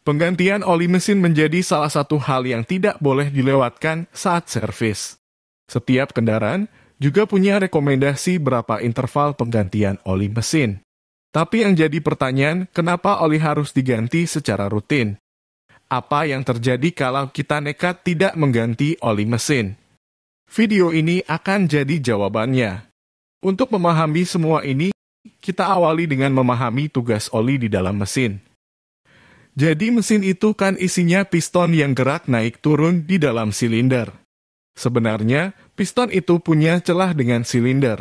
Penggantian oli mesin menjadi salah satu hal yang tidak boleh dilewatkan saat servis. Setiap kendaraan juga punya rekomendasi berapa interval penggantian oli mesin. Tapi yang jadi pertanyaan, kenapa oli harus diganti secara rutin? Apa yang terjadi kalau kita nekat tidak mengganti oli mesin? Video ini akan jadi jawabannya. Untuk memahami semua ini, kita awali dengan memahami tugas oli di dalam mesin. Jadi mesin itu kan isinya piston yang gerak naik turun di dalam silinder. Sebenarnya, piston itu punya celah dengan silinder.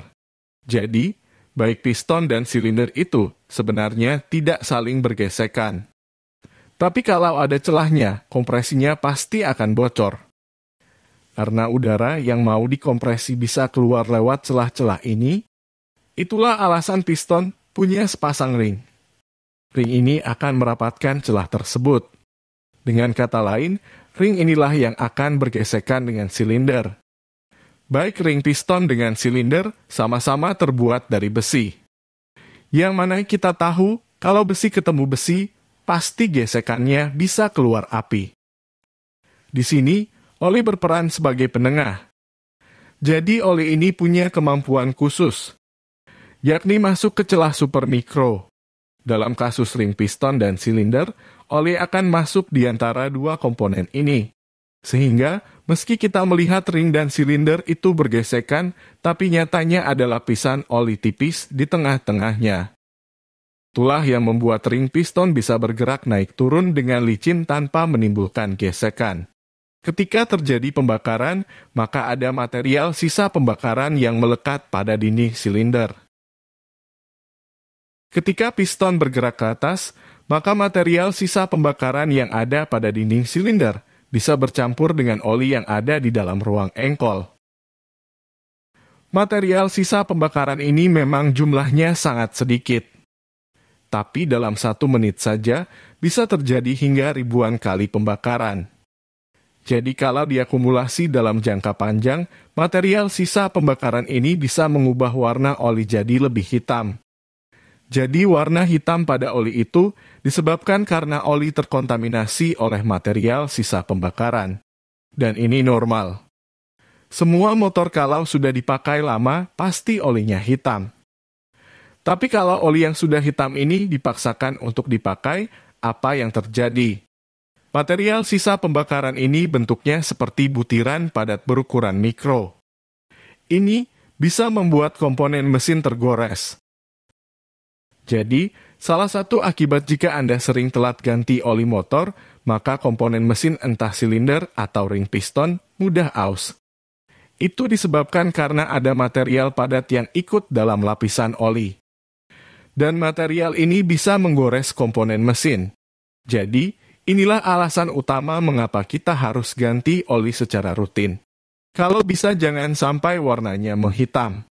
Jadi, baik piston dan silinder itu sebenarnya tidak saling bergesekan. Tapi kalau ada celahnya, kompresinya pasti akan bocor. Karena udara yang mau dikompresi bisa keluar lewat celah-celah ini, itulah alasan piston punya sepasang ring ring ini akan merapatkan celah tersebut. Dengan kata lain, ring inilah yang akan bergesekan dengan silinder. Baik ring piston dengan silinder sama-sama terbuat dari besi. Yang mana kita tahu, kalau besi ketemu besi, pasti gesekannya bisa keluar api. Di sini, Oli berperan sebagai penengah. Jadi Oli ini punya kemampuan khusus, yakni masuk ke celah supermikro. Dalam kasus ring piston dan silinder, oli akan masuk di antara dua komponen ini. Sehingga, meski kita melihat ring dan silinder itu bergesekan, tapi nyatanya ada lapisan oli tipis di tengah-tengahnya. Itulah yang membuat ring piston bisa bergerak naik turun dengan licin tanpa menimbulkan gesekan. Ketika terjadi pembakaran, maka ada material sisa pembakaran yang melekat pada dinding silinder. Ketika piston bergerak ke atas, maka material sisa pembakaran yang ada pada dinding silinder bisa bercampur dengan oli yang ada di dalam ruang engkol. Material sisa pembakaran ini memang jumlahnya sangat sedikit. Tapi dalam satu menit saja bisa terjadi hingga ribuan kali pembakaran. Jadi kalau diakumulasi dalam jangka panjang, material sisa pembakaran ini bisa mengubah warna oli jadi lebih hitam. Jadi warna hitam pada oli itu disebabkan karena oli terkontaminasi oleh material sisa pembakaran. Dan ini normal. Semua motor kalau sudah dipakai lama pasti olinya hitam. Tapi kalau oli yang sudah hitam ini dipaksakan untuk dipakai, apa yang terjadi? Material sisa pembakaran ini bentuknya seperti butiran padat berukuran mikro. Ini bisa membuat komponen mesin tergores. Jadi, salah satu akibat jika Anda sering telat ganti oli motor, maka komponen mesin entah silinder atau ring piston mudah aus. Itu disebabkan karena ada material padat yang ikut dalam lapisan oli. Dan material ini bisa menggores komponen mesin. Jadi, inilah alasan utama mengapa kita harus ganti oli secara rutin. Kalau bisa jangan sampai warnanya menghitam.